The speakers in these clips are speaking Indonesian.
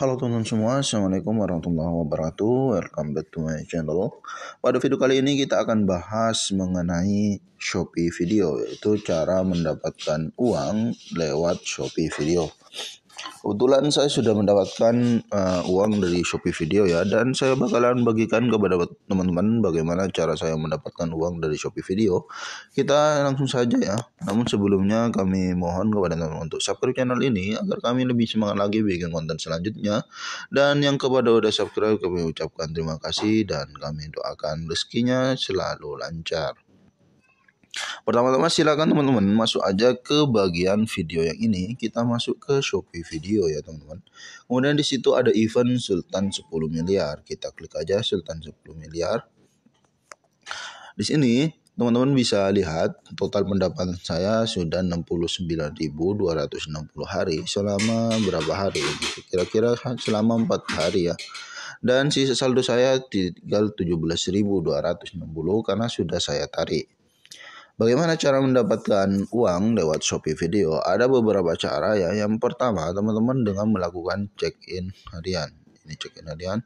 Halo teman-teman semua, Assalamualaikum warahmatullahi wabarakatuh Welcome back to my channel Pada video kali ini kita akan bahas mengenai Shopee Video Yaitu cara mendapatkan uang lewat Shopee Video Kebetulan saya sudah mendapatkan uh, uang dari Shopee Video ya dan saya bakalan bagikan kepada teman-teman bagaimana cara saya mendapatkan uang dari Shopee Video. Kita langsung saja ya. Namun sebelumnya kami mohon kepada teman-teman untuk subscribe channel ini agar kami lebih semangat lagi bikin konten selanjutnya. Dan yang kepada udah subscribe kami ucapkan terima kasih dan kami doakan rezekinya selalu lancar. Pertama-tama silakan teman-teman masuk aja ke bagian video yang ini. Kita masuk ke Shopee Video ya teman-teman. Kemudian di situ ada event Sultan 10 miliar. Kita klik aja Sultan 10 miliar. Di sini teman-teman bisa lihat total pendapatan saya sudah 69.260 hari selama berapa hari? Kira-kira selama 4 hari ya dan sisa saldo saya tinggal 17.260 karena sudah saya tarik. Bagaimana cara mendapatkan uang lewat Shopee Video? Ada beberapa cara ya. Yang pertama, teman-teman dengan melakukan check-in harian. Ini check-in harian.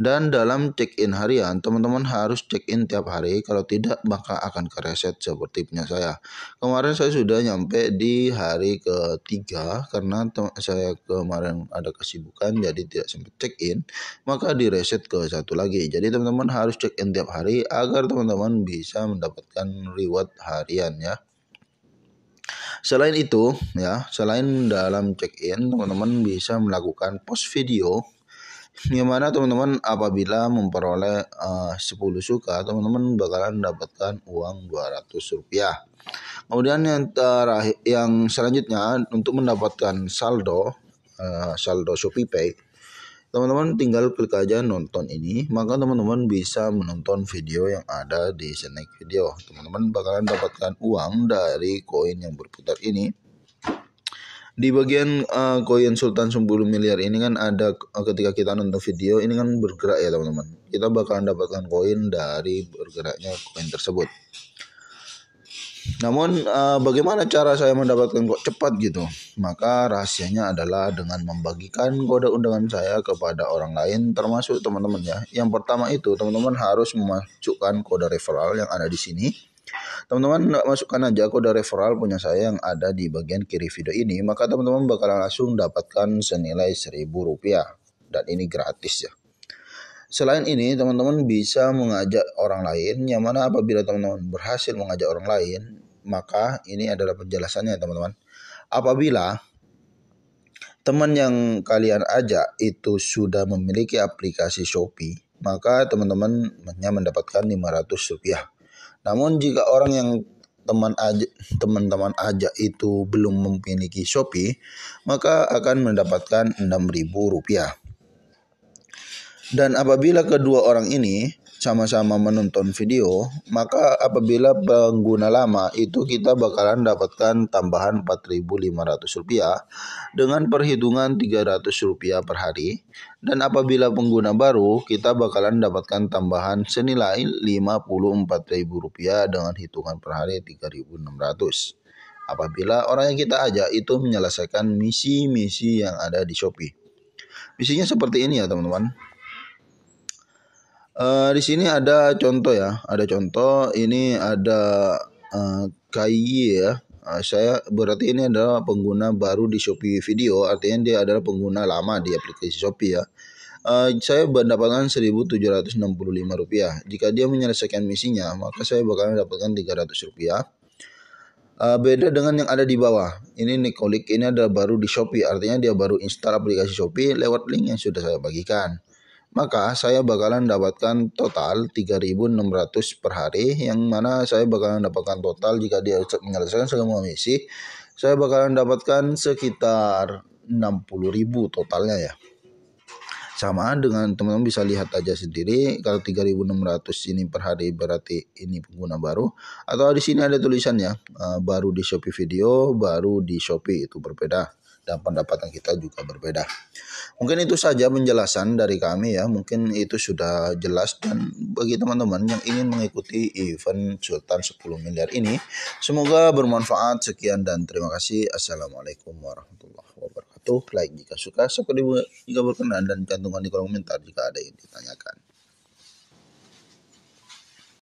Dan dalam check-in harian, teman-teman harus check-in tiap hari. Kalau tidak, maka akan kereset seperti punya saya. Kemarin saya sudah nyampe di hari ketiga karena saya kemarin ada kesibukan jadi tidak sempat check-in. Maka di reset ke satu lagi. Jadi teman-teman harus check-in tiap hari agar teman-teman bisa mendapatkan reward harian ya. Selain itu, ya, selain dalam check-in, teman-teman bisa melakukan post video yang mana teman-teman apabila memperoleh eh, uh, 10 suka teman-teman bakalan mendapatkan uang 200 rupiah kemudian yang terakhir yang selanjutnya untuk mendapatkan saldo uh, saldo Shopee Pay teman-teman tinggal klik aja nonton ini maka teman-teman bisa menonton video yang ada di snack video teman-teman bakalan dapatkan uang dari koin yang berputar ini di bagian uh, koin Sultan 10 miliar ini kan ada uh, ketika kita nonton video ini kan bergerak ya teman-teman kita bakalan dapatkan koin dari bergeraknya koin tersebut namun uh, bagaimana cara saya mendapatkan kok cepat gitu maka rahasianya adalah dengan membagikan kode undangan saya kepada orang lain termasuk teman-teman ya yang pertama itu teman-teman harus memasukkan kode referral yang ada di sini Teman-teman masukkan aja kode referral punya saya yang ada di bagian kiri video ini, maka teman-teman bakalan langsung dapatkan senilai seribu rupiah dan ini gratis ya. Selain ini, teman-teman bisa mengajak orang lain, yang mana apabila teman-teman berhasil mengajak orang lain, maka ini adalah penjelasannya teman-teman. Apabila teman yang kalian ajak itu sudah memiliki aplikasi Shopee, maka teman-teman hanya mendapatkan 500 rupiah. Namun jika orang yang teman teman-teman aja itu belum memiliki Shopee, maka akan mendapatkan Rp6.000. Dan apabila kedua orang ini sama-sama menonton video, maka apabila pengguna lama itu kita bakalan dapatkan tambahan rp rupiah dengan perhitungan rp rupiah per hari dan apabila pengguna baru kita bakalan dapatkan tambahan senilai rp rupiah dengan hitungan per hari 3.600 apabila orang yang kita ajak itu menyelesaikan misi-misi yang ada di Shopee. Misinya seperti ini ya teman-teman. Uh, di sini ada contoh ya, ada contoh. Ini ada uh, eh, KY ya. Uh, saya berarti ini adalah pengguna baru di Shopee Video, artinya dia adalah pengguna lama di aplikasi Shopee ya. Uh, saya mendapatkan rp rupiah. Jika dia menyelesaikan misinya, maka saya bakal mendapatkan Rp300. Uh, beda dengan yang ada di bawah. Ini Nikolik ini adalah baru di Shopee, artinya dia baru install aplikasi Shopee lewat link yang sudah saya bagikan maka saya bakalan dapatkan total 3.600 per hari yang mana saya bakalan dapatkan total jika dia menyelesaikan semua misi saya bakalan dapatkan sekitar 60.000 totalnya ya sama dengan teman-teman bisa lihat aja sendiri kalau 3600 ini per hari berarti ini pengguna baru atau di sini ada tulisannya eh, baru di Shopee video baru di Shopee itu berbeda dan pendapatan kita juga berbeda. Mungkin itu saja penjelasan dari kami ya. Mungkin itu sudah jelas dan bagi teman-teman yang ingin mengikuti event Sultan 10 miliar ini, semoga bermanfaat. Sekian dan terima kasih. Assalamualaikum warahmatullahi wabarakatuh. Like jika suka, subscribe jika berkenan dan cantumkan di kolom komentar jika ada yang ditanyakan.